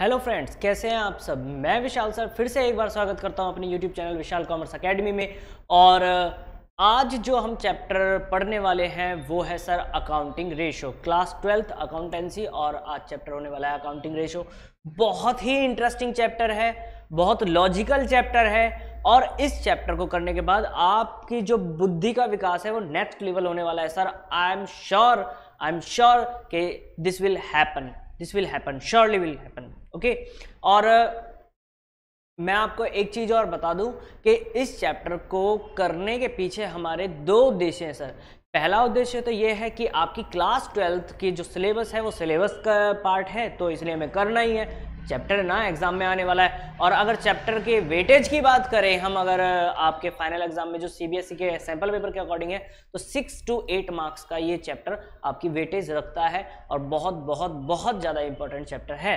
hello friends कैसे हैं आप सब मैं विशाल सर फिर से एक बार स्वागत करता हूं अपने YouTube channel Vishal commerce academy में और आज जो हम चैप्टर पढ़ने वाले हैं वो है sir accounting ratio class twelfth accountancy और आज चैप्टर होने वाला है अकाउंटिंग रेशो बहुत ही इंटरेस्टिंग चैप्टर है बहुत लॉजिकल चैप्टर है और इस चैप्टर को करने के बाद आपकी जो बुद्धि का विकास है वो नेक्स्ट लेवल होने वाला है sir I am sure I am sure कि this will happen this will happen surely will happen okay और मैं आपको एक चीज़ और बता दूं कि इस चैप्टर को करने के पीछे हमारे दो उद्देश्य हैं सर पहला उद्देश्य तो ये है कि आपकी क्लास ट्वेल्थ की जो सिलेबस है वो सिलेबस का पार्ट है तो इसलिए हमें करना ही है चैप्टर ना एग्जाम में आने वाला है और अगर चैप्टर के वेटेज की बात करें हम अगर आपके फाइनल एग्जाम में जो सीबीएसई के सैंपल पेपर के अकॉर्डिंग है तो सिक्स टू एट मार्क्स का ये चैप्टर आपकी वेटेज रखता है और बहुत बहुत बहुत ज़्यादा इंपॉर्टेंट चैप्टर है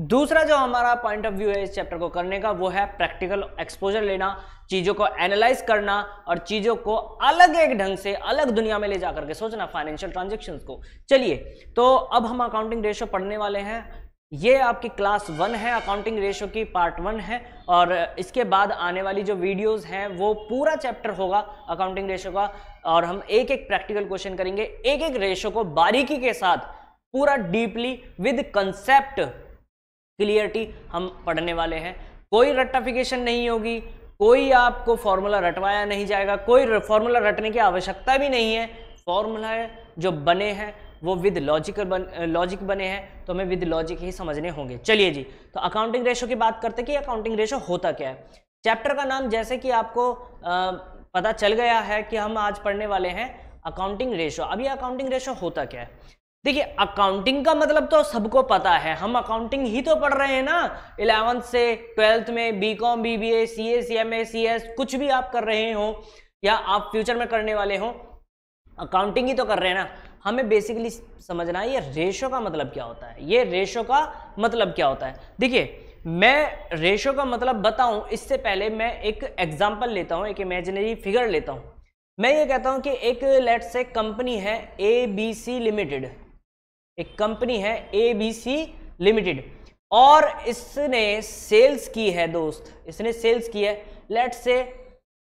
दूसरा जो हमारा पॉइंट ऑफ व्यू है इस चैप्टर को करने का वो है प्रैक्टिकल एक्सपोजर लेना चीज़ों को एनालाइज करना और चीज़ों को अलग एक ढंग से अलग दुनिया में ले जाकर के सोचना फाइनेंशियल ट्रांजेक्शन को चलिए तो अब हम अकाउंटिंग रेशो पढ़ने वाले हैं ये आपकी क्लास वन है अकाउंटिंग रेशो की पार्ट वन है और इसके बाद आने वाली जो वीडियोस हैं वो पूरा चैप्टर होगा अकाउंटिंग रेशो का और हम एक एक प्रैक्टिकल क्वेश्चन करेंगे एक एक रेशो को बारीकी के साथ पूरा डीपली विद कंसेप्ट क्लियरिटी हम पढ़ने वाले हैं कोई रट्टाफिकेशन नहीं होगी कोई आपको फॉर्मूला रटवाया नहीं जाएगा कोई फॉर्मूला रटने की आवश्यकता भी नहीं है फॉर्मूला जो बने हैं वो विद लॉजिकल बन लॉजिक बने हैं तो हमें विद लॉजिक ही समझने होंगे चलिए जी तो अकाउंटिंग रेशो की बात करते कि अकाउंटिंग रेशो होता क्या है चैप्टर का नाम जैसे कि आपको आ, पता चल गया है कि हम आज पढ़ने वाले हैं अकाउंटिंग रेशो अभी अकाउंटिंग रेशो होता क्या है देखिए अकाउंटिंग का मतलब तो सबको पता है हम अकाउंटिंग ही तो पढ़ रहे हैं ना इलेवंथ से ट्वेल्थ में B com B B A C A C M A C S कुछ भी आप कर रहे हो या आप फ्यूचर में करने वाले हो अकाउंटिंग ही तो कर रहे हैं ना हमें बेसिकली समझना है ये रेशो का मतलब क्या होता है ये रेशो का मतलब क्या होता है देखिए मैं रेशो का मतलब बताऊं इससे पहले मैं एक एग्जाम्पल लेता हूँ एक इमेजिनरी फिगर लेता हूँ मैं ये कहता हूँ कि एक लेट से कंपनी है ए बी सी लिमिटेड एक कंपनी है ए बी सी लिमिटेड और इसने सेल्स की है दोस्त इसने सेल्स की है लेट से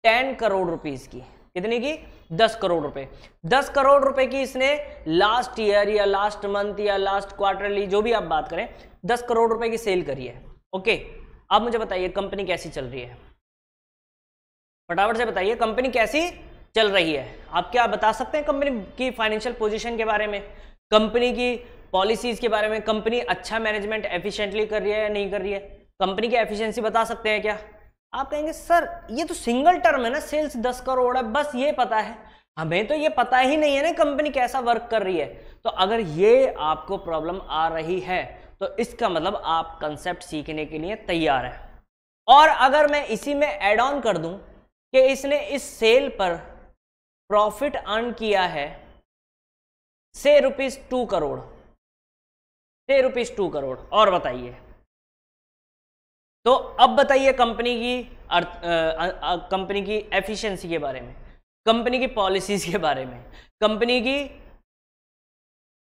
टेन करोड़ रुपीज की कितने की दस करोड़ रुपए दस करोड़ रुपए की इसने लास्ट ईयर या लास्ट मंथ या लास्ट क्वार्टरली जो भी आप बात करें दस करोड़ रुपए की सेल करी है ओके आप मुझे बताइए कंपनी कैसी चल रही है फटाफट से बताइए कंपनी कैसी चल रही है आप क्या बता सकते हैं कंपनी की फाइनेंशियल पोजिशन के बारे में कंपनी की पॉलिसीज के बारे में कंपनी अच्छा मैनेजमेंट एफिशिएंटली कर रही है या नहीं कर रही है कंपनी की एफिशिएंसी बता सकते हैं क्या आप कहेंगे सर ये तो सिंगल टर्म है ना सेल्स दस करोड़ है बस ये पता है हमें तो ये पता ही नहीं है ना कंपनी कैसा वर्क कर रही है तो अगर ये आपको प्रॉब्लम आ रही है तो इसका मतलब आप कंसेप्ट सीखने के लिए तैयार है और अगर मैं इसी में एड ऑन कर दूं कि इसने इस सेल पर प्रॉफिट अर्न किया है से रुपीज टू करोड़ से रुपीज टू करोड़ और बताइए तो अब बताइए कंपनी की कंपनी की एफिशिएंसी के बारे में कंपनी की पॉलिसीज के बारे में कंपनी की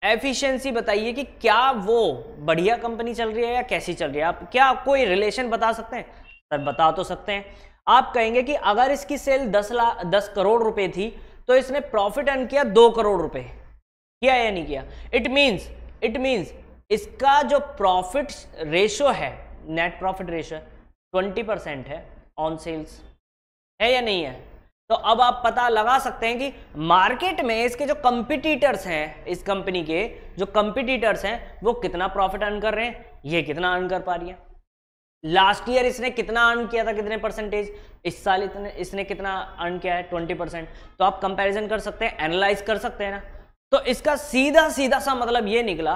एफिशिएंसी बताइए कि क्या वो बढ़िया कंपनी चल रही है या कैसी चल रही है आप क्या कोई रिलेशन बता सकते हैं सर बता तो सकते हैं आप कहेंगे कि अगर इसकी सेल दस लाख दस करोड़ रुपए थी तो इसने प्रॉफिट अर्न किया दो करोड़ रुपए किया या नहीं किया इट मीन्स इट मीन्स इसका जो प्रॉफिट रेशो है net profit ratio twenty percent है ऑन सेल्स है या नहीं है तो अब आप पता लगा सकते हैं कि मार्केट में इसके जो कंपिटिटर्स हैं इस कंपनी के जो कंपिटिटर्स हैं वो कितना प्रॉफिट अर्न कर रहे हैं ये कितना अर्न कर पा रही है लास्ट ईयर इसने कितना अर्न किया था कितने परसेंटेज इस साल इतने इसने कितना अर्न किया है ट्वेंटी परसेंट तो आप कंपैरिजन कर सकते हैं एनालाइज कर सकते हैं ना तो इसका सीधा सीधा सा मतलब ये निकला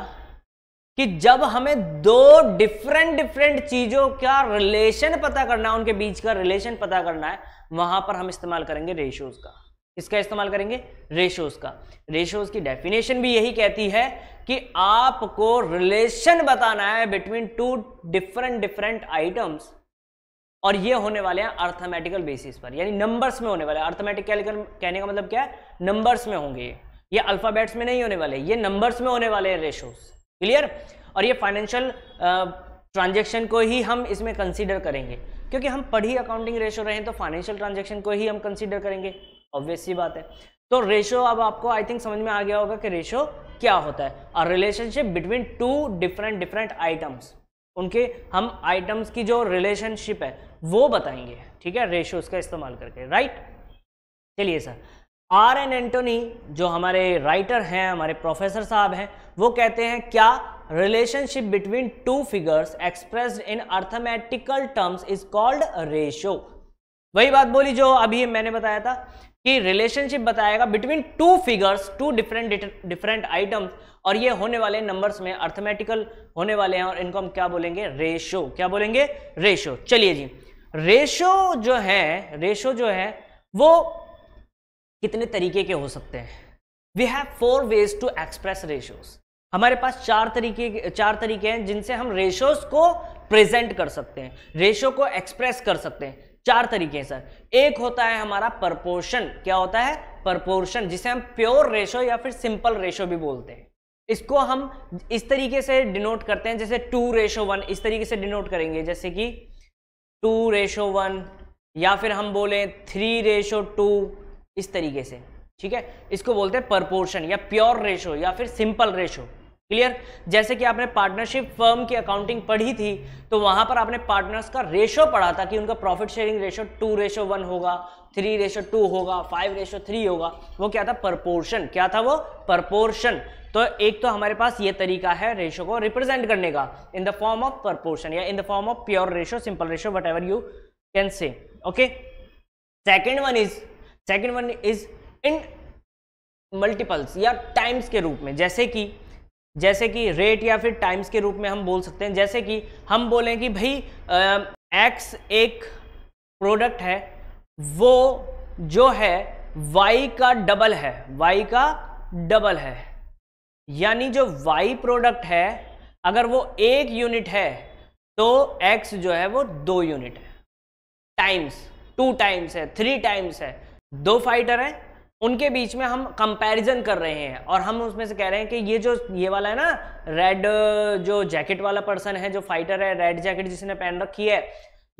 कि जब हमें दो डिफरेंट डिफरेंट चीजों का रिलेशन पता करना है उनके बीच का रिलेशन पता करना है वहां पर हम इस्तेमाल करेंगे रेशोज का इसका इस्तेमाल करेंगे रेशोज का रेशोज की डेफिनेशन भी यही कहती है कि आपको रिलेशन बताना है between two different different items और ये होने वाले हैं अर्थमेटिकल बेसिस पर यानी नंबर्स में होने वाले अर्थमेटिकल कहने का मतलब क्या है नंबर्स में होंगे ये ये अल्फ़ाबेट्स में नहीं होने वाले ये नंबर्स में होने वाले हैं रेशोस क्लियर और ये फाइनेंशियल ट्रांजेक्शन को ही हम इसमें कंसीडर करेंगे क्योंकि हम पढ़ी अकाउंटिंग रेशो रहे हैं तो फाइनेंशियल ट्रांजेक्शन को ही हम कंसीडर करेंगे ऑब्वियस सी बात है तो रेशो अब आपको आई थिंक समझ में आ गया होगा कि रेशो क्या होता है और relationship between two different different items उनके हम आइटम्स की जो रिलेशनशिप है वो बताएंगे ठीक है रेशो उसका इस्तेमाल करके राइट चलिए सर आर एन एंटोनी जो हमारे राइटर हैं हमारे प्रोफेसर साहब हैं वो कहते हैं क्या relationship between two figures express in arithmetical terms is called ratio वही बात बोली जो अभी मैंने बताया था कि रिलेशनशिप बताएगा between two figures two different different items और ये होने वाले नंबर्स में अर्थमेटिकल होने वाले हैं और इनको हम क्या बोलेंगे रेशो क्या बोलेंगे रेशो चलिए जी रेशो जो है रेशो जो है वो कितने तरीके के हो सकते हैं we have four ways to express ratios हमारे पास चार तरीके चार तरीके हैं जिनसे हम रेशोज को प्रेजेंट कर सकते हैं रेशो को एक्सप्रेस कर सकते हैं चार तरीके हैं सर एक होता है हमारा परपोर्शन क्या होता है परपोर्शन जिसे हम प्योर रेशो या फिर सिंपल रेशो भी बोलते हैं इसको हम इस तरीके से डिनोट करते हैं जैसे टू रेशो वन इस तरीके से डिनोट करेंगे जैसे कि टू रेशो वन या फिर हम बोलें थ्री रेशो टू इस तरीके से ठीक है इसको बोलते हैं परपोर्शन या प्योर रेशो या फिर सिंपल रेशो क्लियर जैसे कि आपने पार्टनरशिप फर्म की अकाउंटिंग पढ़ी थी तो वहां पर आपने पार्टनर्स का रेशो पढ़ा था कि उनका profit sharing ratio two ratio one होगा थ्री रेशो टू होगा फाइव रेशो थ्री होगा वो क्या था परपोर्शन क्या था वो परपोर्शन तो एक तो हमारे पास ये तरीका है रेशो को रिप्रेजेंट करने का in the form of proportion या in the form of pure ratio simple ratio whatever you can say okay second one is second one is in multiples या टाइम्स के रूप में जैसे कि जैसे कि रेट या फिर टाइम्स के रूप में हम बोल सकते हैं जैसे कि हम बोलें कि भाई एक्स एक प्रोडक्ट है वो जो है वाई का डबल है वाई का डबल है यानी जो वाई प्रोडक्ट है अगर वो एक यूनिट है तो एक्स जो है वो दो यूनिट है टाइम्स टू टाइम्स है थ्री टाइम्स है दो फाइटर हैं उनके बीच में हम कंपैरिजन कर रहे हैं और हम उसमें से कह रहे हैं कि ये जो ये वाला है ना रेड जो जैकेट वाला पर्सन है जो फाइटर है रेड जैकेट जिसने पहन रखी है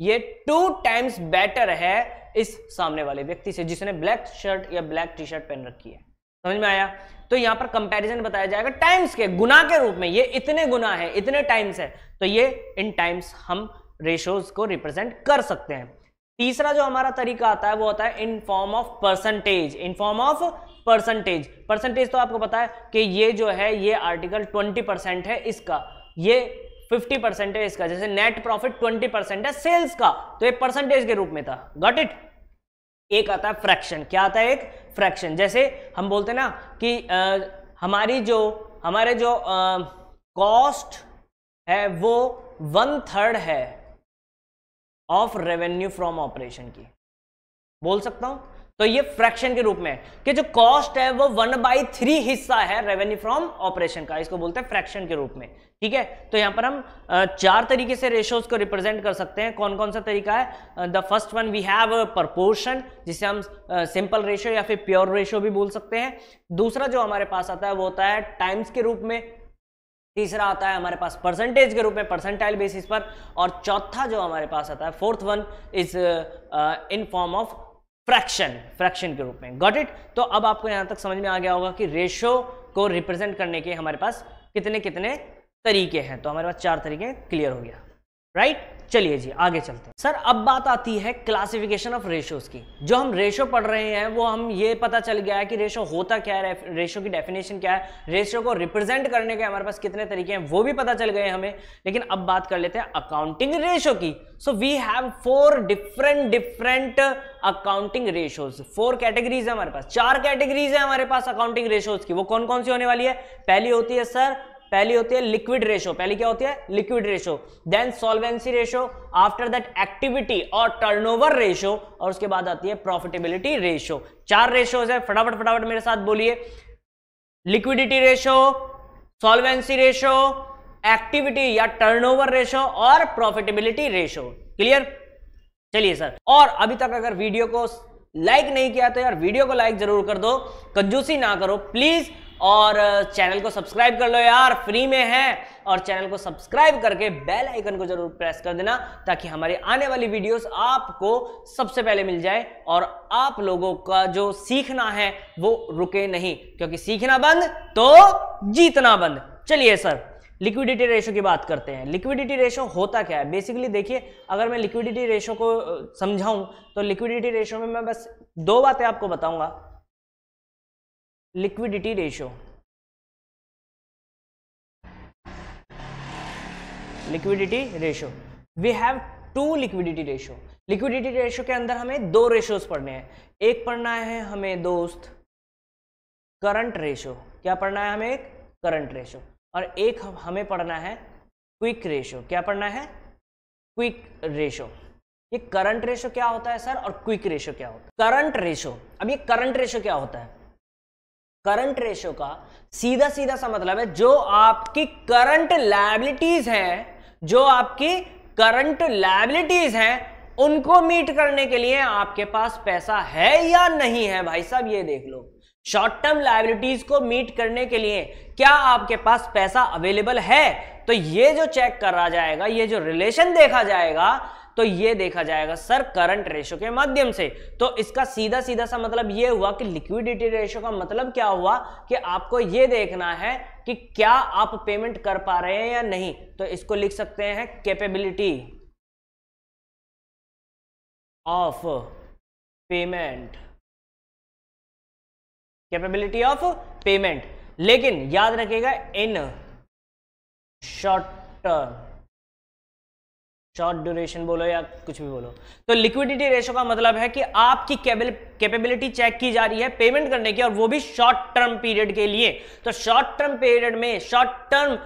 ये टू टाइम्स बेटर है इस सामने वाले व्यक्ति से जिसने ब्लैक शर्ट या ब्लैक टी शर्ट पहन रखी है समझ में आया तो यहां पर कंपैरिजन बताया जाएगा टाइम्स के गुना के रूप में ये इतने गुना है इतने टाइम्स है तो ये इन टाइम्स हम रेशोज को रिप्रेजेंट कर सकते हैं तीसरा जो हमारा तरीका आता है वो होता है in form of percentage in form of percentage percentage तो आपको पता है कि ये जो है ये आर्टिकल ट्वेंटी परसेंट है इसका ये फिफ्टी परसेंट है इसका जैसे नेट प्रॉफिट ट्वेंटी परसेंट है सेल्स का तो ये परसेंटेज के रूप में था गॉट इट एक आता है फ्रैक्शन क्या आता है एक फ्रैक्शन जैसे हम बोलते ना कि आ, हमारी जो हमारे जो कॉस्ट है वो वन थर्ड है ऑफ रेवेन्यू फ्रॉम ऑपरेशन की बोल सकता हूं तो ये फ्रैक्शन के रूप में कि जो कॉस्ट है वो वन बाई थ्री हिस्सा है रेवेन्यू फ्रॉम ऑपरेशन का इसको बोलते हैं फ्रैक्शन के रूप में ठीक है तो यहां पर हम चार तरीके से रेशोज को रिप्रेजेंट कर सकते हैं कौन कौन सा तरीका है the first one we have proportion जिसे हम सिंपल रेशो या फिर प्योर रेशो भी बोल सकते हैं दूसरा जो हमारे पास आता है वो होता है टाइम्स के रूप में तीसरा आता है हमारे पास परसेंटेज के रूप में परसेंटाइल बेसिस पर और चौथा जो हमारे पास आता है fourth one is in form of fraction fraction के रूप में गॉट इट तो अब आपको यहां तक समझ में आ गया होगा कि रेशो को रिप्रेजेंट करने के हमारे पास कितने कितने तरीके हैं तो हमारे पास चार तरीके क्लियर हो गया राइट चलिए जी आगे चलते हैं सर अब बात आती है क्लासिफिकेशन ऑफ रेशोज की जो हम रेशो पढ़ रहे हैं वो हम ये पता चल गया है कि रेशो होता क्या है रेशो की डेफिनेशन क्या है रेशो को रिप्रेजेंट करने के हमारे पास कितने तरीके हैं वो भी पता चल गए हमें लेकिन अब बात कर लेते हैं अकाउंटिंग रेशो की so we have four different different accounting ratios four categories है हमारे पास चार कैटेगरीज है हमारे पास अकाउंटिंग रेशोज की वो कौन कौन सी होने वाली है पहली होती है सर पहली होती है लिक्विड रेशो पहली क्या होती है liquid ratio then solvency ratio after that activity और टर्नओवर रेशो और उसके बाद आती है प्रॉफिटेबिलिटी रेशो चार रेशोज है फटाफट फटाफट मेरे साथ बोलिए liquidity ratio solvency ratio activity या टर्नओवर रेशो और प्रॉफिटेबिलिटी रेशो क्लियर चलिए सर और अभी तक अगर वीडियो को लाइक नहीं किया तो यार वीडियो को लाइक जरूर कर दो कंजूसी ना करो प्लीज और चैनल को सब्सक्राइब कर लो यार फ्री में है और चैनल को सब्सक्राइब करके बेल आइकन को जरूर प्रेस कर देना ताकि हमारी आने वाली वीडियोस आपको सबसे पहले मिल जाए और आप लोगों का जो सीखना है वो रुके नहीं क्योंकि सीखना बंद तो जीतना बंद चलिए सर लिक्विडिटी रेशो की बात करते हैं लिक्विडिटी रेशो होता क्या है बेसिकली देखिए अगर मैं लिक्विडिटी रेशो को समझाऊं तो लिक्विडिटी रेशो में मैं बस दो बातें आपको बताऊंगा liquidity ratio liquidity ratio we have two liquidity ratio liquidity ratio के अंदर हमें दो रेशोज पढ़ने हैं एक पढ़ना है हमें दोस्त करंट रेशो क्या पढ़ना है हमें एक करंट रेशो और एक हमें पढ़ना है क्विक रेशो क्या पढ़ना है क्विक रेशो ये करंट रेशो क्या होता है सर और क्विक रेशो क्या होता है करंट रेशो अब ये करंट रेशो क्या होता है करंट रेशो का सीधा सीधा सा मतलब है जो आपकी करंट लाइबिलिटीज हैं जो आपकी करंट लाइबिलिटीज हैं उनको मीट करने के लिए आपके पास पैसा है या नहीं है भाई साहब ये देख लो शॉर्ट टर्म लाइबिलिटीज को मीट करने के लिए क्या आपके पास पैसा अवेलेबल है तो ये जो चेक करा जाएगा ये जो रिलेशन देखा जाएगा तो ये देखा जाएगा सर करंट रेशो के माध्यम से तो इसका सीधा सीधा सा मतलब ये हुआ कि लिक्विडिटी रेशो का मतलब क्या हुआ कि आपको ये देखना है कि क्या आप पेमेंट कर पा रहे हैं या नहीं तो इसको लिख सकते हैं capability of payment capability of payment लेकिन याद रखिएगा in short term short duration बोलो या कुछ भी बोलो तो लिक्विडिटी रेशो का मतलब है कि आपकी कैपेबिलिटी चेक की जा रही है पेमेंट करने की और वो भी शॉर्ट टर्म पीरियड के लिए तो शॉर्ट टर्म पीरियड में शॉर्ट टर्म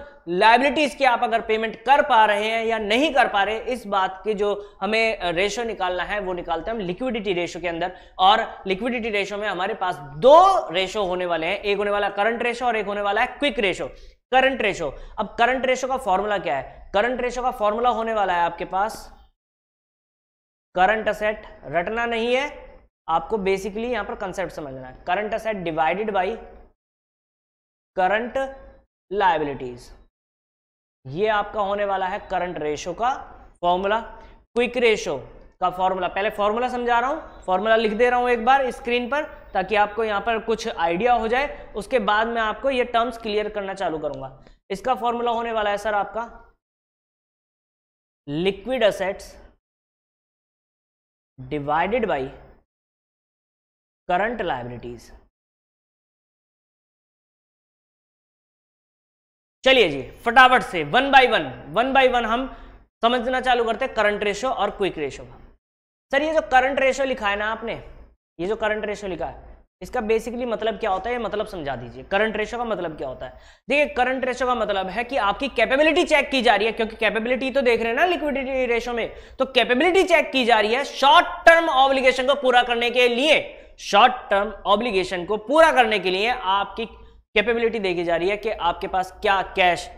लाइबिलिटीज की आप अगर पेमेंट कर पा रहे हैं या नहीं कर पा रहे इस बात के जो हमें रेशो निकालना है वो निकालते हैं हम लिक्विडिटी रेशो के अंदर और लिक्विडिटी रेशो में हमारे पास दो रेशो होने वाले हैं एक होने वाला करंट रेशो और एक होने वाला है क्विक रेशो करंट रेशो अब करंट रेशो का फॉर्मूला क्या है करंट रेशो का फॉर्मूला होने वाला है आपके पास करंट असेट रटना नहीं है आपको बेसिकली यहां पर कंसेप्ट समझना है current asset divided by current liabilities ये आपका होने वाला है करंट रेशो का फॉर्मूला क्विक रेशो का फॉर्मूला पहले फॉर्मूला समझा रहा हूँ फॉर्मूला लिख दे रहा हूँ एक बार स्क्रीन पर ताकि आपको यहाँ पर कुछ आइडिया हो जाए उसके बाद मैं आपको ये टर्म्स क्लियर करना चालू करूंगा इसका फॉर्मूला होने वाला है सर आपका liquid assets divided by current liabilities चलिए जी फटाफट से one by one one by one हम समझना चालू करते हैं करंट रेशो और क्विक रेशो का सर ये जो करंट रेशो लिखा है ना आपने ये जो करंट रेशो लिखा है इसका बेसिकली मतलब क्या होता है मतलब समझा दीजिए करंट रेशो का मतलब क्या होता है देखिए करंट रेशो का मतलब है कि आपकी कैपेबिलिटी चेक की जा रही है क्योंकि कैपेबिलिटी तो देख रहे हैं ना लिक्विडिटी रेशो में तो कैपेबिलिटी चेक की जा रही है शॉर्ट टर्म ऑब्लिगेशन को पूरा करने के लिए शॉर्ट टर्म ऑब्लिगेशन को पूरा करने के लिए आपकी कैपेबिलिटी देखी जा रही है कि आपके पास क्या कैश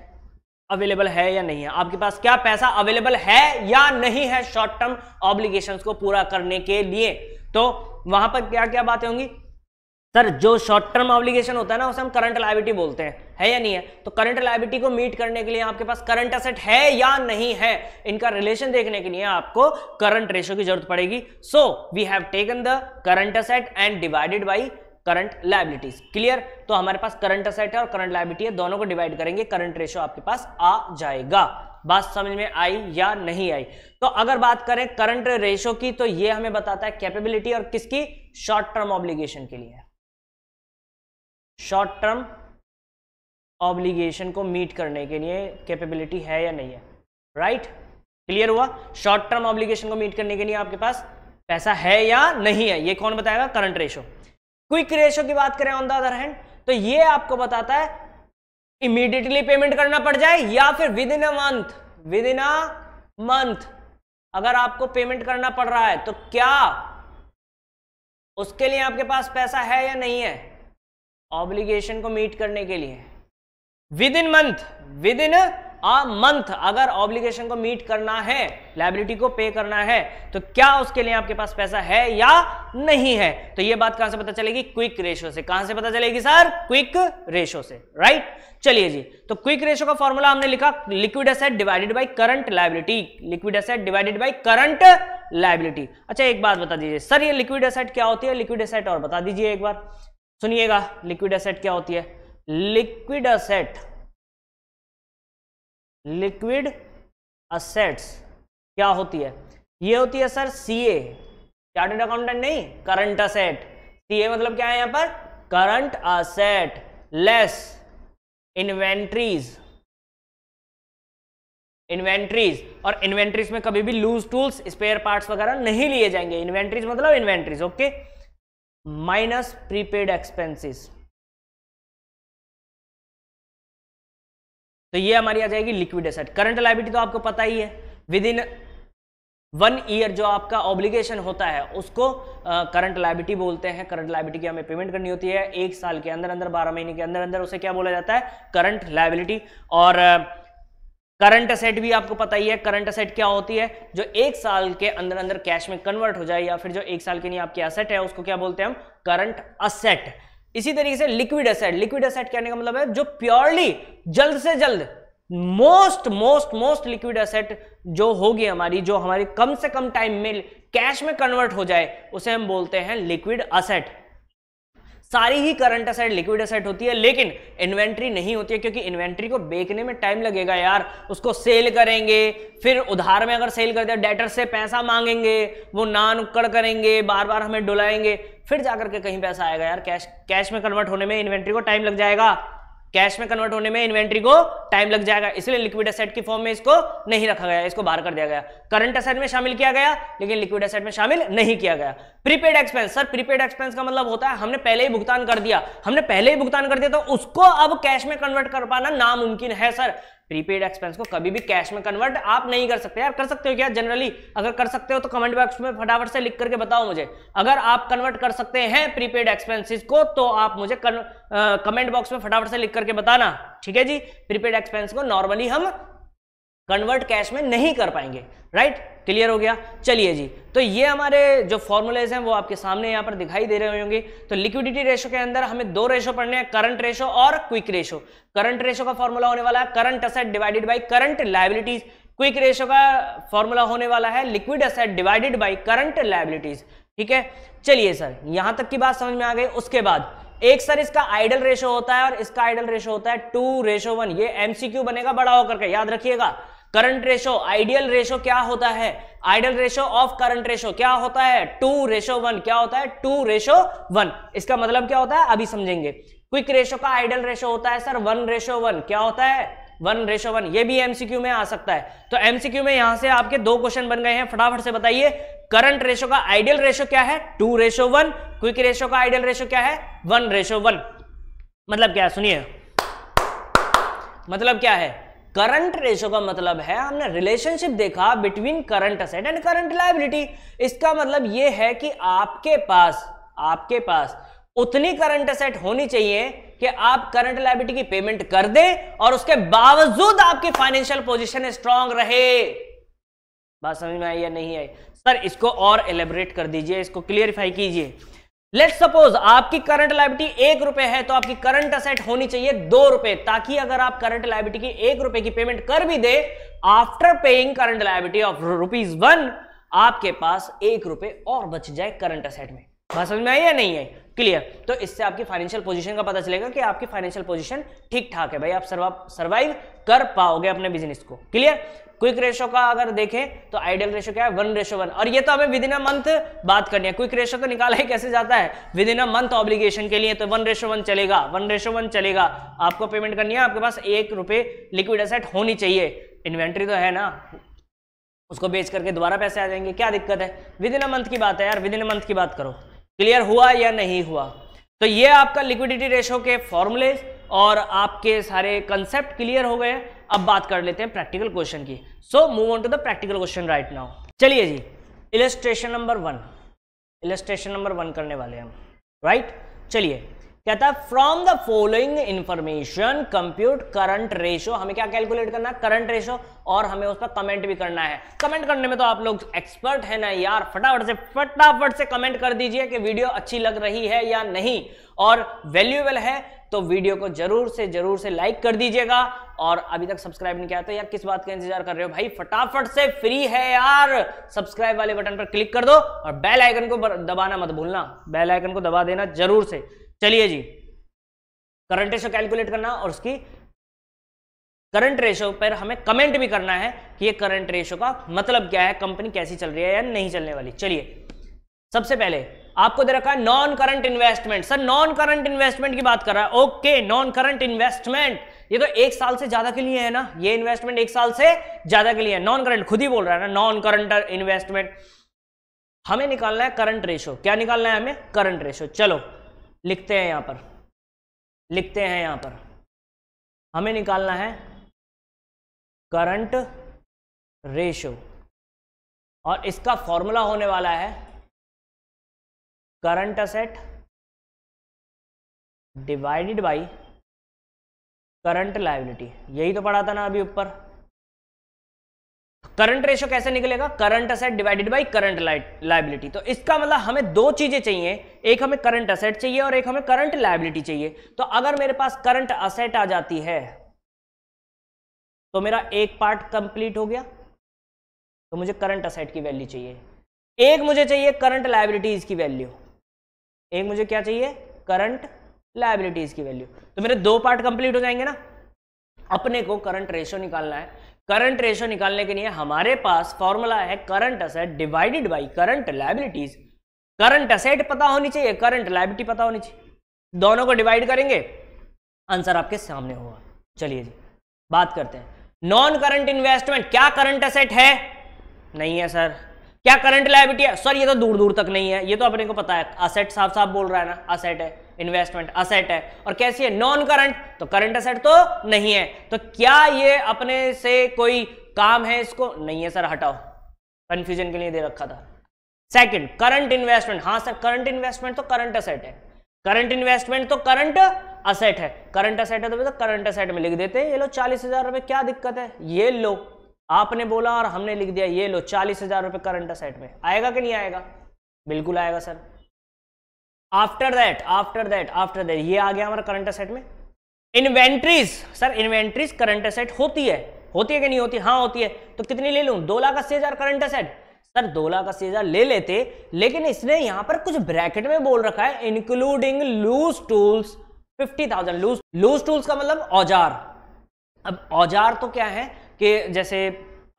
अवेलेबल है या नहीं है आपके पास क्या पैसा अवेलेबल है या नहीं है शॉर्ट टर्म ऑब्लिगेशन को पूरा करने के लिए तो वहां पर क्या क्या बातें होंगी सर जो शॉर्ट टर्म ऑब्लिगेशन होता है ना उसे हम करंट लाइबिलिटी बोलते हैं है या नहीं है तो करंट लाइबिलिटी को मीट करने के लिए आपके पास करंट असेट है या नहीं है इनका रिलेशन देखने के लिए आपको करंट रेशो की जरूरत पड़ेगी so we have taken the current asset and divided by current liabilities clear तो हमारे पास करंट असेट है और करंट लाइबिलिटी है दोनों को डिवाइड करेंगे करंट रेशियो आपके पास आ जाएगा बात समझ में आई या नहीं आई तो अगर बात करें करंट रेशो की तो ये हमें बताता है कैपेबिलिटी और किसकी शॉर्ट टर्म ऑब्लिगेशन के लिए शॉर्ट टर्म ऑब्लिगेशन को मीट करने के लिए कैपेबिलिटी है या नहीं है राइट क्लियर हुआ शॉर्ट टर्म ऑब्लिगेशन को मीट करने के लिए आपके पास पैसा है या नहीं है ये कौन बताएगा करंट रेशो क्विक रेशो की बात करें ऑन द अदर हैंड तो ये आपको बताता है इमीडिएटली पेमेंट करना पड़ जाए या फिर within a month within a month अगर आपको पेमेंट करना पड़ रहा है तो क्या उसके लिए आपके पास पैसा है या नहीं है ऑब्लिगेशन को मीट करने के लिए within month within a month अगर ऑब्लिगेशन को मीट करना है लाइबिलिटी को पे करना है तो क्या उसके लिए आपके पास पैसा है या नहीं है तो यह बात कहां से पता चलेगी क्विक रेशो से कहां से पता चलेगी सर क्विक रेशो से राइट चलिए जी तो क्विक रेशो का फॉर्मूला हमने लिखा liquid asset divided by current liability liquid asset divided by current liability अच्छा एक बात बता दीजिए सर ये लिक्विड एसेट क्या होती है लिक्विड एसेट और बता दीजिए एक बार सुनिएगा लिक्विड एसेट क्या होती है लिक्विड एसेट लिक्विड असेट्स क्या होती है ये होती है sir C A chartered accountant नहीं करंट असेट सी ए मतलब क्या है यहां पर current asset less inventories inventories और इन्वेंट्रीज में कभी भी लूज टूल्स स्पेयर पार्ट्स वगैरह नहीं लिए जाएंगे इन्वेंट्रीज मतलब inventories okay minus prepaid expenses तो ये हमारी आ जाएगी लिक्विड एसेट करंट लाइबिलिटी तो आपको पता ही है विद इन वन ईयर जो आपका ऑब्लिगेशन होता है उसको करंट लाइबिलिटी बोलते हैं करंट लाइबिलिटी की हमें पेमेंट करनी होती है एक साल के अंदर अंदर बारह महीने के अंदर अंदर उसे क्या बोला जाता है करंट लाइबिलिटी और करंट असेट भी आपको पता ही है करंट असेट क्या होती है जो एक साल के अंदर अंदर कैश में कन्वर्ट हो जाए या फिर जो एक साल के लिए आपकी असेट है उसको क्या बोलते हैं हम करंट असेट इसी तरीके से लिक्विड एसेट लिक्विड एसेट कहने का मतलब है जो प्योरली जल्द से जल्द most most most liquid asset जो होगी हमारी जो हमारी कम से कम टाइम में कैश में कन्वर्ट हो जाए उसे हम बोलते हैं लिक्विड असेट सारी ही करंट असेट लिक्विड असेट होती है लेकिन इन्वेंट्री नहीं होती है क्योंकि इन्वेंट्री को बेचने में टाइम लगेगा यार उसको सेल करेंगे फिर उधार में अगर सेल कर दिया डेटर से पैसा मांगेंगे वो नान नुक्कड़ करेंगे बार बार हमें डुलाएंगे फिर जाकर के कहीं पैसा आएगा यार कैश कैश में कन्वर्ट होने में इन्वेंट्री को टाइम लग जाएगा कैश में कन्वर्ट होने में इन्वेंट्री को टाइम लग जाएगा इसलिए लिक्विड असेट की फॉर्म में इसको नहीं रखा गया इसको बाहर कर दिया गया करंट असेट में शामिल किया गया लेकिन लिक्विड असेट में शामिल नहीं किया गया prepaid expense sir prepaid expense का मतलब होता है हमने पहले ही भुगतान कर दिया हमने पहले ही भुगतान कर दिया तो उसको अब कैश में कन्वर्ट कर पाना नामुमकिन है सर प्रीपेड एक्सपेंस को कभी भी कैश में कन्वर्ट आप नहीं कर सकते यार कर सकते हो क्या जनरली अगर कर सकते हो तो कमेंट बॉक्स में फटाफट से लिख करके बताओ मुझे अगर आप कन्वर्ट कर सकते हैं प्रीपेड एक्सपेंसिस को तो आप मुझे कमेंट बॉक्स में फटाफट से लिख करके बताना ठीक है जी प्रीपेड एक्सपेंस को नॉर्मली हम कन्वर्ट कैश में नहीं कर पाएंगे राइट क्लियर हो गया चलिए जी तो ये हमारे जो फॉर्मूलेज हैं वो आपके सामने यहाँ पर दिखाई दे रहे होंगे तो लिक्विडिटी रेशो के अंदर हमें दो रेशो पढ़ने हैं करंट रेशो और क्विक रेशो करंट रेशो का फॉर्मूला होने वाला है current asset divided by current liabilities quick ratio का फॉर्मूला होने वाला है liquid asset divided by current liabilities ठीक है चलिए सर यहां तक की बात समझ में आ गई उसके बाद एक सर इसका आइडल रेशो होता है और इसका आइडल रेशो होता है टू रेशो वन ये एमसीक्यू बनेगा बड़ा होकर के याद रखिएगा करंट रेशो आइडियल रेशो क्या होता है ideal ratio of current ratio क्या होता है टू रेशो वन क्या होता है टू रेशो वन इसका मतलब क्या होता है अभी समझेंगे क्विक रेशो का आइडियल रेशो होता है सर वन रेशो वन क्या होता है वन रेशो वन ये भी एमसीक्यू में आ सकता है तो एमसीक्यू में यहां से आपके दो क्वेश्चन बन गए हैं फटाफट से बताइए करंट रेशो का आइडियल रेशो क्या है two ratio one quick ratio का आइडियल रेशो क्या है वन रेशो वन मतलब क्या सुनिए मतलब क्या है करंट रेशो का मतलब है हमने रिलेशनशिप देखा between current asset and current liability इसका मतलब यह है कि आपके पास आपके पास उतनी करंट असेट होनी चाहिए कि आप करंट लाइबिलिटी की पेमेंट कर दें और उसके बावजूद आपकी फाइनेंशियल पोजिशन स्ट्रांग रहे बात समझ में आई या नहीं आई सर इसको और एलेबरेट कर दीजिए इसको क्लियरिफाई कीजिए लेट सपोज आपकी करंट लाइबिलिटी एक रुपए है तो आपकी करंट असेट होनी चाहिए दो रुपए ताकि अगर आप करंट लाइबिलिटी की एक रुपए की पेमेंट कर भी दे after paying current liability of rupees one आपके पास एक रुपए और बच जाए करंट असेट में बात समझ में आई या नहीं है क्लियर तो इससे आपकी फाइनेंशियल पोजीशन का पता चलेगा कि आपकी फाइनेंशियल पोजीशन ठीक ठाक है भाई आप सर्वाइव कर पाओगे अपने बिजनेस को क्लियर क्विक रेशो का अगर देखें तो आइडियल रेशो क्या है वन रेशो वन और ये तो हमें विद इन अ मंथ बात करनी है क्विक रेशो तो निकाला ही कैसे जाता है within a month obligation के लिए तो वन रेशो वन चलेगा वन रेशो वन चलेगा आपको पेमेंट करनी है आपके पास एक रुपये लिक्विड असेट होनी चाहिए इन्वेंट्री तो है ना उसको बेच करके दोबारा पैसे आ जाएंगे क्या दिक्कत है विद इन अ मंथ की बात है यार विद इन अ मंथ की बात करो क्लियर हुआ या नहीं हुआ तो ये आपका लिक्विडिटी रेशो के फॉर्मूले और आपके सारे कंसेप्ट क्लियर हो गए अब बात कर लेते हैं प्रैक्टिकल क्वेश्चन की so move on to the practical question right now चलिए जी illustration number one illustration number one करने वाले हम राइट चलिए कहता है from the following information compute current ratio हमें क्या कैलकुलेट करना है करंट रेशो और हमें उस पर कमेंट भी करना है कमेंट करने में तो आप लोग एक्सपर्ट है ना यार फटाफट से फटाफट से कमेंट कर दीजिए कि वीडियो अच्छी लग रही है या नहीं और वैल्यूएबल है तो वीडियो को जरूर से जरूर से लाइक कर दीजिएगा और अभी तक सब्सक्राइब नहीं किया तो यार किस बात का इंतजार कर रहे हो भाई फटाफट से फ्री है यार सब्सक्राइब वाले बटन पर क्लिक कर दो और बेल आइकन को दबाना मत भूलना बेल आइकन को दबा देना जरूर से चलिए जी करंट रेशो कैलकुलेट करना और उसकी करंट रेशो पर हमें कमेंट भी करना है कि ये करंट रेशो का मतलब क्या है कंपनी कैसी चल रही है या नहीं चलने वाली चलिए सबसे पहले आपको दे रखा है non current investment sir non current investment की बात कर रहा है ओके नॉन करंट इन्वेस्टमेंट ये तो एक साल से ज्यादा के लिए है ना ये इन्वेस्टमेंट एक साल से ज्यादा के लिए है नॉन करंट खुद ही बोल रहा है ना नॉन करंट इन्वेस्टमेंट हमें निकालना है करंट रेशो क्या निकालना है हमें करंट रेशो चलो लिखते हैं यहां पर लिखते हैं यहां पर हमें निकालना है करंट रेशो और इसका फॉर्मूला होने वाला है current asset divided by current liability यही तो पढ़ा था ना अभी ऊपर करंट रेशो कैसे निकलेगा current asset divided by current liability तो इसका मतलब हमें दो चीजें चाहिए एक हमें करंट असेट चाहिए और एक हमें करंट लाइबिलिटी चाहिए तो अगर मेरे पास करंट असेट आ जाती है तो मेरा एक पार्ट कंप्लीट हो गया तो मुझे करंट असेट की वैल्यू चाहिए एक मुझे चाहिए करंट लाइबिलिटीज की वैल्यू एक मुझे क्या चाहिए करंट लाइबिलिटीज की वैल्यू तो मेरे दो पार्ट कंप्लीट हो जाएंगे ना अपने को करंट रेशियो निकालना है करंट रेशियो निकालने के लिए हमारे पास फॉर्मूला है current asset divided by current liabilities current asset पता होनी चाहिए करंट लाइबिलिटी पता होनी चाहिए दोनों को डिवाइड करेंगे आंसर आपके सामने होगा चलिए जी बात करते हैं नॉन करंट इन्वेस्टमेंट क्या करंट असेट है नहीं है सर क्या करंट लाइबिलिटी है सर ये तो दूर दूर तक नहीं है ये तो अपने को पता है असेट साफ साफ बोल रहा है ना असेट है इन्वेस्टमेंट असेट है और कैसी है नॉन करंट तो करंट असेट तो नहीं है तो क्या ये अपने से कोई काम है इसको नहीं है सर हटाओ कंफ्यूजन के लिए दे रखा था सेकंड करंट इन्वेस्टमेंट हाँ सर करंट इन्वेस्टमेंट तो करंट असेट है करंट इन्वेस्टमेंट तो करंट असेट है करंट असेट है तो करंट असेट तो में लिख देते हैं ये लो चालीस हजार रुपए क्या दिक्कत है ये लो आपने बोला और हमने लिख दिया ये लो चालीस हजार रुपये करंट असेट में आएगा कि नहीं आएगा बिल्कुल आएगा sir after that after that after that ये आ गया हमारा करंट असेट में inventories sir inventories current asset होती है होती है कि नहीं होती हाँ होती है तो कितनी ले लूँ दो लाख अस्सी हजार करंट असेट सर दो लाख अस्सी हजार ले लेते लेकिन इसने यहाँ पर कुछ ब्रैकेट में बोल रखा है including loose tools fifty thousand loose loose tools का मतलब औजार अब औजार तो क्या है कि जैसे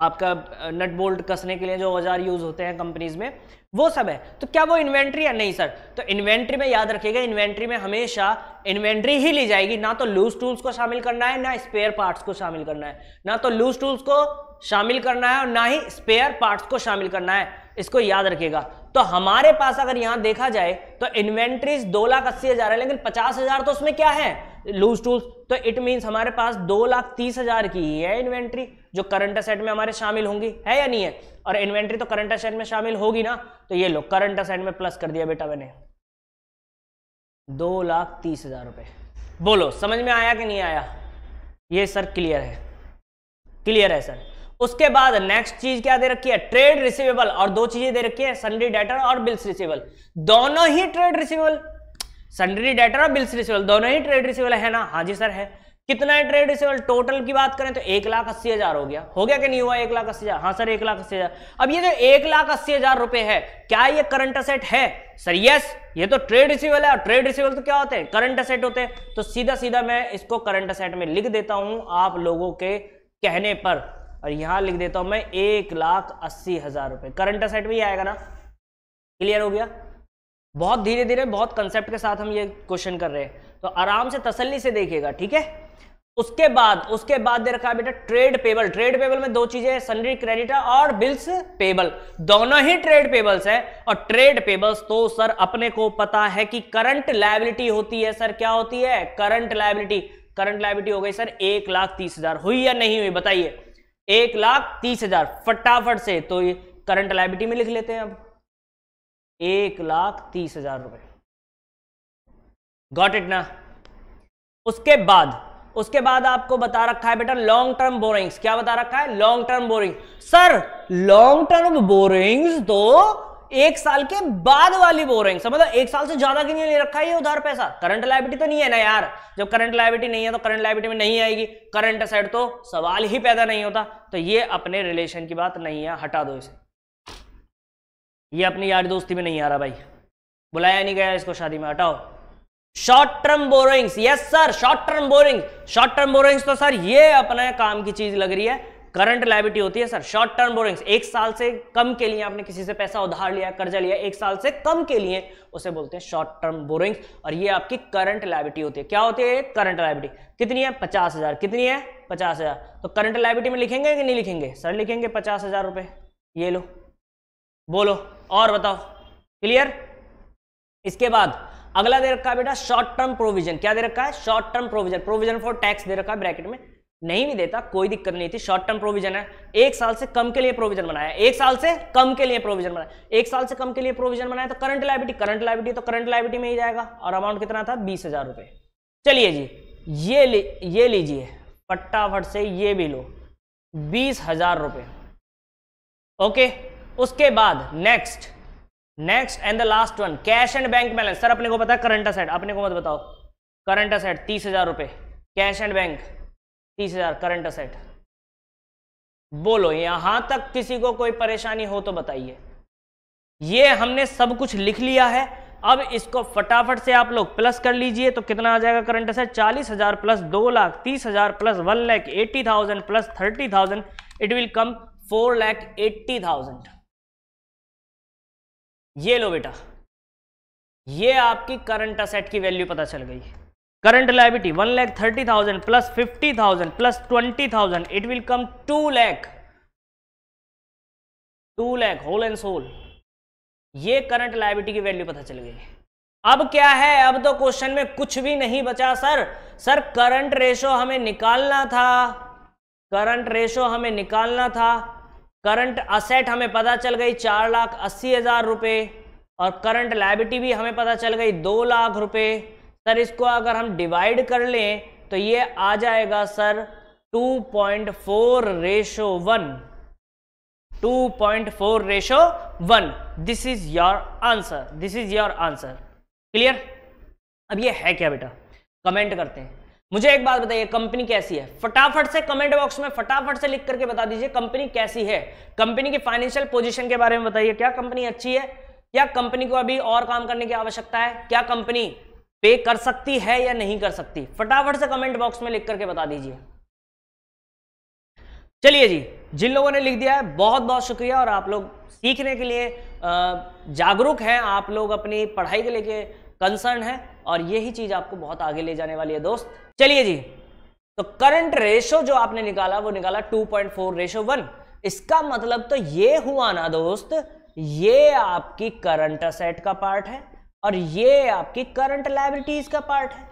आपका नट बोल्ट कसने के लिए जो औजार यूज होते हैं कंपनीज में वो सब है तो क्या वो इन्वेंट्री है नहीं सर तो इन्वेंट्री में याद रखिएगा इन्वेंट्री में हमेशा इन्वेंट्री ही ली जाएगी ना तो लूज टूल्स को शामिल करना है ना स्पेयर पार्ट्स को शामिल करना है ना तो लूज टूल्स को शामिल करना है और ना ही स्पेयर पार्ट्स को शामिल करना है इसको याद रखिएगा तो हमारे पास अगर यहां देखा जाए तो इन्वेंट्रीज दो लाख अस्सी हजार है लेकिन पचास हजार तो उसमें क्या है लूज टूल्स तो इट मीन्स हमारे पास दो लाख तीस हजार की ही है इन्वेंट्री जो करंट असेट में हमारे शामिल होंगी है या नहीं है और इन्वेंट्री तो करंट असेट में शामिल होगी ना तो ये लो करंट असेट में प्लस कर दिया बेटा मैंने दो लाख तीस हजार रुपए बोलो समझ में आया कि नहीं आया ये सर क्लियर है क्लियर है सर उसके बाद नेक्स्ट चीज क्या दे रखी है ट्रेड रिसीवेबल और दो चीजें दे रखी है संडी डेटर और बिल्स रिसीवेबल दोनों ही ट्रेड रिसीवेबल सन्डरी डेटर और बिल्स रिसिवल दोनों ही ट्रेड रिसिवल है ना हाँ जी सर है कितना है ट्रेड रिसिवल टोटल की बात करें तो एक लाख अस्सी हजार हो गया हो गया कि नहीं हुआ एक लाख अस्सी हजार हाँ सर एक लाख अस्सी हजार अब ये जो एक लाख अस्सी हजार रुपए है क्या ये करंट असेट है सर यस ये तो ट्रेड रिसिवल है और ट्रेड रिसिवल तो क्या होते हैं करंट असेट होते हैं तो सीधा सीधा मैं इसको करंट असेट में लिख देता हूं आप लोगों के कहने पर और यहां लिख देता हूं मैं एक लाख अस्सी हजार रुपए करंट असेट भी आएगा ना क्लियर हो गया बहुत धीरे धीरे बहुत कंसेप्ट के साथ हम ये क्वेश्चन कर रहे हैं तो आराम से तसल्ली से देखिएगा ठीक है उसके बाद उसके बाद दे रखा है बेटा ट्रेड पेबल ट्रेड पेबल में दो चीजें सनरी क्रेडिटर और बिल्स पेबल दोनों ही ट्रेड पेबल्स है और ट्रेड पेबल्स तो सर अपने को पता है कि करंट लाइबिलिटी होती है सर क्या होती है करंट लाइबिलिटी करंट लाइबिलिटी हो गई सर एक लाख तीस हजार हुई या नहीं हुई बताइए एक लाख तीस हजार फटाफट से तो ये करंट लाइबिलिटी में लिख लेते हैं अब एक लाख तीस हजार रुपए गॉट इट ना उसके बाद उसके बाद आपको बता रखा है बेटा लॉन्ग टर्म बोरिंग्स क्या बता रखा है long term borrowing sir long term borrowings तो एक साल के बाद वाली बोरिंग मतलब एक साल से ज्यादा के लिए ले रखा है ये उधार पैसा करंट लाइबिलिटी तो नहीं है ना यार जब करंट लाइबिलिटी नहीं है तो करंट लाइबिलिटी में नहीं आएगी करंट असेट तो सवाल ही पैदा नहीं होता तो ये अपने रिलेशन की बात नहीं है हटा दो इसे ये अपनी यार दोस्ती में नहीं आ रहा भाई बुलाया नहीं गया इसको शादी में हटाओ short term borrowings yes sir short term borrowing short term borrowings तो सर ये अपने काम की चीज लग रही है करंट लाइबिलिटी होती है सर शॉर्ट टर्म बोरिंग्स एक साल से कम के लिए आपने किसी से पैसा उधार लिया कर्जा लिया एक साल से कम के लिए उसे बोलते हैं शॉर्ट टर्म बोरिंग्स और ये आपकी करंट लाइबिलिटी होती है क्या होती है करंट लाइबिलिटी कितनी है पचास हजार कितनी है पचास हजार तो करंट लाइबिलिटी में लिखेंगे कि नहीं लिखेंगे सर लिखेंगे पचास हजार रुपये ये लो बोलो और बताओ क्लियर इसके बाद अगला दे रखा है बेटा शॉर्ट टर्म प्रोविजन क्या दे रखा है short term provision provision for tax दे रखा है ब्रैकेट में नहीं भी देता कोई दिक्कत नहीं थी शॉर्ट टर्म प्रोविजन है एक साल से कम के लिए प्रोविजन बनाया एक साल से कम के लिए प्रोविजन बनाया एक साल से कम के लिए प्रोविजन बनाया तो करंट लाइबिलिटी करंट लाइबिलिटी तो करंट लाइबिलिटी में ही जाएगा और अमाउंट कितना था बीस हजार रुपए चलिए जी ये ले, ये लीजिए फटाफट से ये भी लो बीस हजार रुपये ओके उसके बाद next next and the last one cash and bank balance sir अपने को पता है करंट असेट अपने को मत बताओ करंट असेट तीस हजार रुपए कैश एंड बैंक तीस हजार करंट असेट बोलो यहां तक किसी को कोई परेशानी हो तो बताइए ये हमने सब कुछ लिख लिया है अब इसको फटाफट से आप लोग प्लस कर लीजिए तो कितना आ जाएगा करंट असेट चालीस हजार प्लस दो लाख तीस हजार plus one lakh eighty thousand plus thirty thousand it will come four lakh eighty thousand ये लो बेटा ये आपकी करंट असेट की वैल्यू पता चल गई current liability one lakh thirty thousand plus fifty thousand plus twenty thousand it will come two lakh two lakh whole and sole ये करंट लाइबिलिटी की वैल्यू पता चल गई अब क्या है अब तो क्वेश्चन में कुछ भी नहीं बचा सर सर करंट रेशो हमें निकालना था करंट रेशो हमें निकालना था करंट असेट हमें पता चल गई चार लाख अस्सी हजार रुपये और करंट लाइबिटी भी हमें पता चल गई दो लाख रुपये सर इसको अगर हम डिवाइड कर लें तो ये आ जाएगा sir 2.4 point four ratio one two point four ratio one this is your answer this is your answer clear अब ये है क्या बेटा कमेंट करते हैं मुझे एक बात बताइए कंपनी कैसी है फटाफट से कमेंट बॉक्स में फटाफट से लिख करके बता दीजिए कंपनी कैसी है कंपनी की फाइनेंशियल पोजीशन के बारे में बताइए क्या कंपनी अच्छी है क्या कंपनी को अभी और काम करने की आवश्यकता है क्या कंपनी पे कर सकती है या नहीं कर सकती फटाफट से कमेंट बॉक्स में लिख करके बता दीजिए चलिए जी जिन लोगों ने लिख दिया है बहुत बहुत शुक्रिया और आप लोग सीखने के लिए जागरूक हैं आप लोग अपनी पढ़ाई के लेके कंसर्न है और यही चीज आपको बहुत आगे ले जाने वाली है दोस्त चलिए जी तो करंट रेशो जो आपने निकाला वो निकाला 2.4 रेशो वन इसका मतलब तो ये हुआ ना दोस्त ये आपकी करंट असेट का पार्ट है और ये आपकी करंट लाइबिलिटीज का पार्ट है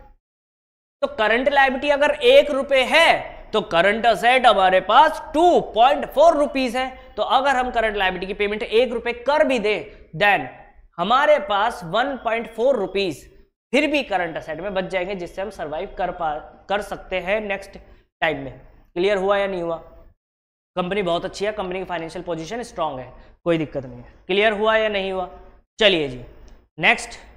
तो करंट लाइबिलिटी अगर एक रुपए है तो करंट असेट हमारे पास टू पॉइंट फोर रुपीज है तो अगर हम करंट लाइबिलिटी की पेमेंट एक रुपए कर भी दे देन हमारे पास वन पॉइंट फोर रुपीज फिर भी करंट असेट में बच जाएंगे जिससे हम सर्वाइव कर पा कर सकते हैं नेक्स्ट टाइम में क्लियर हुआ या नहीं हुआ कंपनी बहुत अच्छी है कंपनी की फाइनेंशियल पोजीशन स्ट्रांग है कोई दिक्कत नहीं है क्लियर हुआ या नहीं हुआ चलिए जी नेक्स्ट